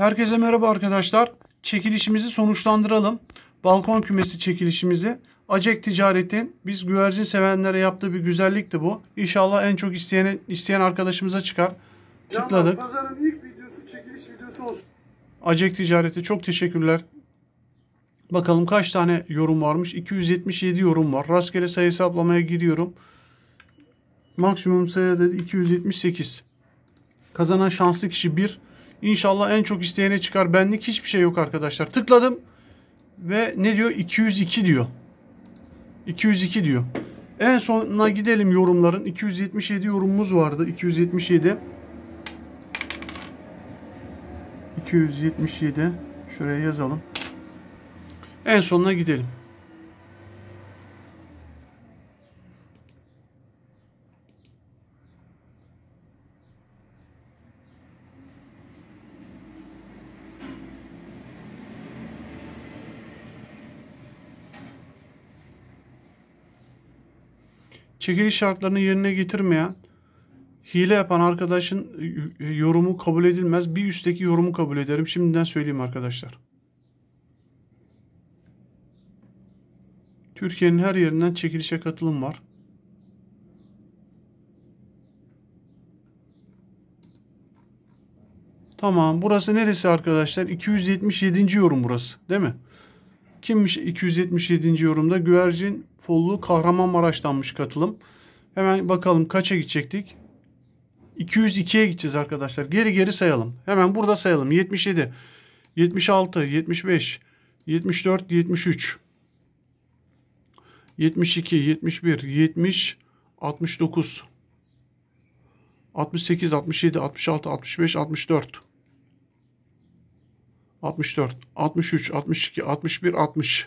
Herkese merhaba arkadaşlar. Çekilişimizi sonuçlandıralım. Balkon kümesi çekilişimizi. Acek Ticaret'in biz güvercin sevenlere yaptığı bir güzellikti bu. İnşallah en çok isteyen isteyen arkadaşımıza çıkar. Tıkladık. pazarın ilk videosu çekiliş videosu olsun. Acek Ticaret'e çok teşekkürler. Bakalım kaç tane yorum varmış? 277 yorum var. Rastgele sayı hesaplamaya giriyorum. Maksimum sayı dedi 278. Kazanan şanslı kişi 1. İnşallah en çok isteyene çıkar. Benlik hiçbir şey yok arkadaşlar. Tıkladım ve ne diyor? 202 diyor. 202 diyor. En sonuna gidelim yorumların. 277 yorumumuz vardı. 277. 277. Şuraya yazalım. En sonuna gidelim. çekiliş şartlarını yerine getirmeyen, hile yapan arkadaşın yorumu kabul edilmez. Bir üstteki yorumu kabul ederim. Şimdiden söyleyeyim arkadaşlar. Türkiye'nin her yerinden çekilişe katılım var. Tamam. Burası neresi arkadaşlar? 277. yorum burası. Değil mi? Kimmiş 277. yorumda? Güvercin Follu Kahramanmaraş'tanmış katılım. Hemen bakalım kaça gidecektik? 202'ye gideceğiz arkadaşlar. Geri geri sayalım. Hemen burada sayalım. 77, 76, 75, 74, 73, 72, 71, 70, 69, 68, 67, 66, 65, 64, 64, 63, 62, 61, 60.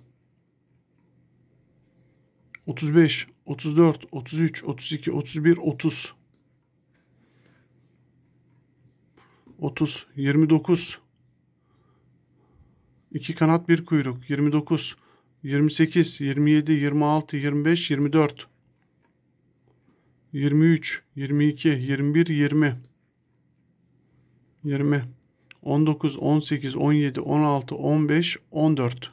35, 34, 33, 32, 31, 30. 30, 29. 2 kanat bir kuyruk 29, 28, 27, 26, 25, 24. 23, 22, 21, 20. 20. 19, 18, 17, 16, 15, 14.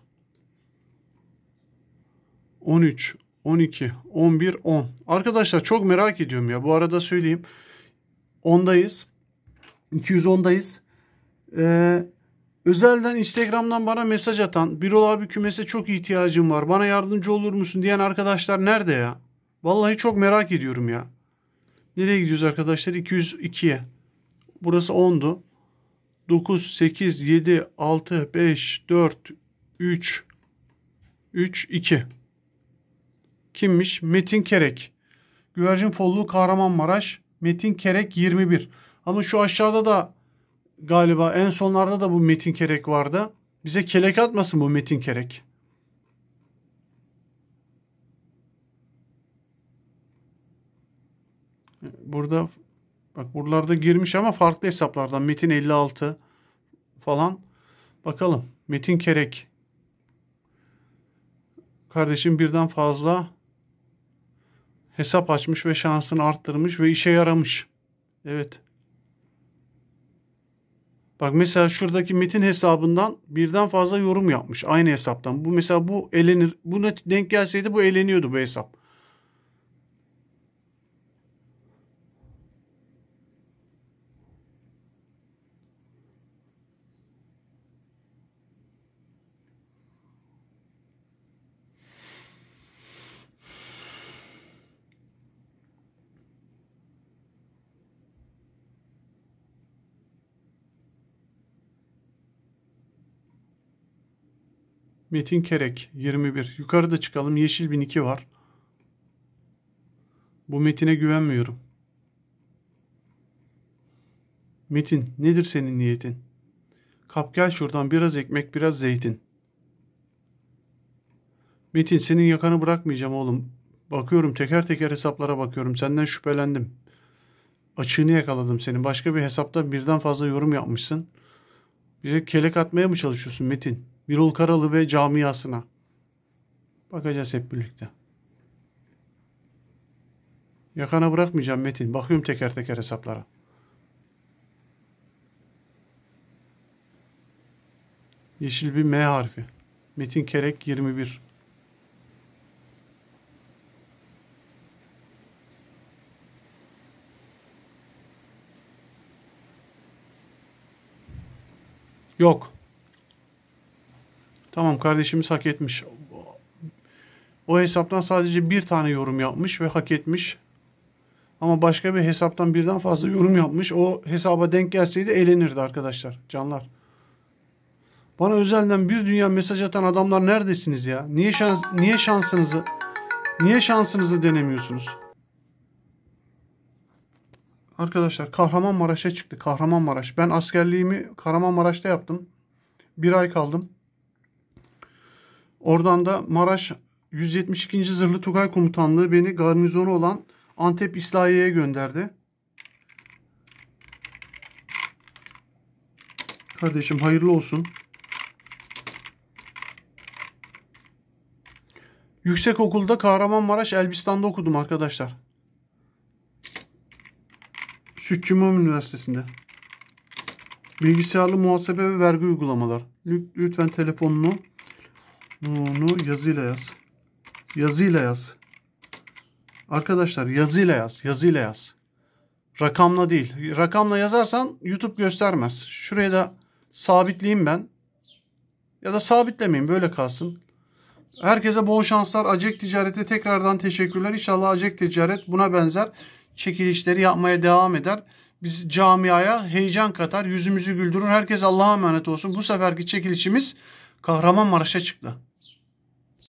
13, 12, 11, 10. Arkadaşlar çok merak ediyorum ya. Bu arada söyleyeyim. 10'dayız. 210'dayız. Ee, özelden Instagram'dan bana mesaj atan Birol abi kümese çok ihtiyacım var. Bana yardımcı olur musun diyen arkadaşlar nerede ya? Vallahi çok merak ediyorum ya. Nereye gidiyoruz arkadaşlar? 202'ye. Burası 10'du. 9, 8, 7, 6, 5, 4, 3, 3, 2. Kimmiş? Metin Kerek. Güvercin Folluğu Kahramanmaraş. Metin Kerek 21. Ama şu aşağıda da galiba en sonlarda da bu Metin Kerek vardı. Bize kelek atmasın bu Metin Kerek. Burada bak buralarda girmiş ama farklı hesaplardan Metin 56 falan. Bakalım Metin Kerek kardeşim birden fazla hesap açmış ve şansını arttırmış ve işe yaramış. Evet. Bak mesela şuradaki metin hesabından birden fazla yorum yapmış aynı hesaptan. Bu mesela bu elenir. Buna denk gelseydi bu eleniyordu bu hesap. Metin Kerek 21. Yukarıda çıkalım. Yeşil 1002 var. Bu metine güvenmiyorum. Metin nedir senin niyetin? Kap gel şuradan biraz ekmek biraz zeytin. Metin senin yakanı bırakmayacağım oğlum. Bakıyorum teker teker hesaplara bakıyorum. Senden şüphelendim. Açığını yakaladım senin. Başka bir hesapta birden fazla yorum yapmışsın. Bize kelek atmaya mı çalışıyorsun Metin?'' Birol Karalı ve camiasına. Bakacağız hep birlikte. Yakana bırakmayacağım Metin. Bakıyorum teker teker hesaplara. Yeşil bir M harfi. Metin Kerek 21. Yok. Tamam kardeşimiz hak etmiş. O hesaptan sadece bir tane yorum yapmış ve hak etmiş. Ama başka bir hesaptan birden fazla yorum yapmış. O hesaba denk gelseydi elenirdi arkadaşlar. Canlar. Bana özelden bir dünya mesaj atan adamlar neredesiniz ya? Niye şans niye şansınızı niye şansınızı denemiyorsunuz? Arkadaşlar Kahramanmaraş'a çıktı. Kahramanmaraş. Ben askerliğimi Kahramanmaraş'ta yaptım. Bir ay kaldım. Oradan da Maraş 172. Zırhlı Tugay Komutanlığı beni garnizonu olan Antep İslahiye'ye gönderdi. Kardeşim hayırlı olsun. Yüksek okulda Kahramanmaraş Elbistan'da okudum arkadaşlar. Sütçü Mum Üniversitesi'nde. Bilgisayarlı muhasebe ve vergi uygulamalar. Lütfen telefonunu Nunu yazıyla yaz. Yazıyla yaz. Arkadaşlar yazıyla yaz. Yazıyla yaz. Rakamla değil. Rakamla yazarsan YouTube göstermez. Şuraya da sabitleyeyim ben. Ya da sabitlemeyin böyle kalsın. Herkese bol şanslar. Acek Ticaret'e tekrardan teşekkürler. İnşallah Acek Ticaret buna benzer çekilişleri yapmaya devam eder. Biz camiaya heyecan katar, yüzümüzü güldürür. Herkes Allah'a emanet olsun. Bu seferki çekilişimiz Kahramanmaraş'a çıktı.